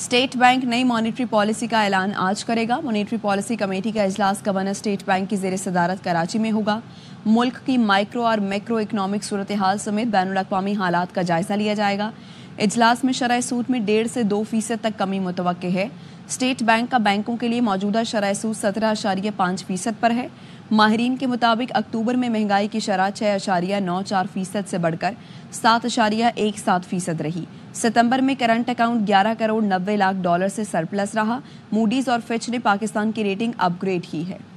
state Bank नई monetary policy का ऐलान आज करेगा मॉनेटरी पॉलिसी कमेटी का इजलास गवर्नर स्टेट बैंक की जेर सदारत कराची में होगा मुल्क की माइक्रो और मैक्रो इकनॉमिक सूरत हाल समेत बैन अवी हालात का जायजा लिया जाएगा इजलास में शरा सूद में डेढ़ से दो फीसद तक कमी मुतव है स्टेट बैंक का बैंकों के लिए मौजूदा शराय सूद सत्रह अशारिया पाँच फीसद पर है माहरीन के मुताबिक अक्टूबर में महंगाई की शराह छः अशारिया नौ चार फीसद से बढ़कर सात अशारिया एक सात फीसद रही सितंबर में current account 11 crore 90 lakh dollar से सरप्लस रहा मूडीज और फिच ने पाकिस्तान की रेटिंग अपग्रेड की है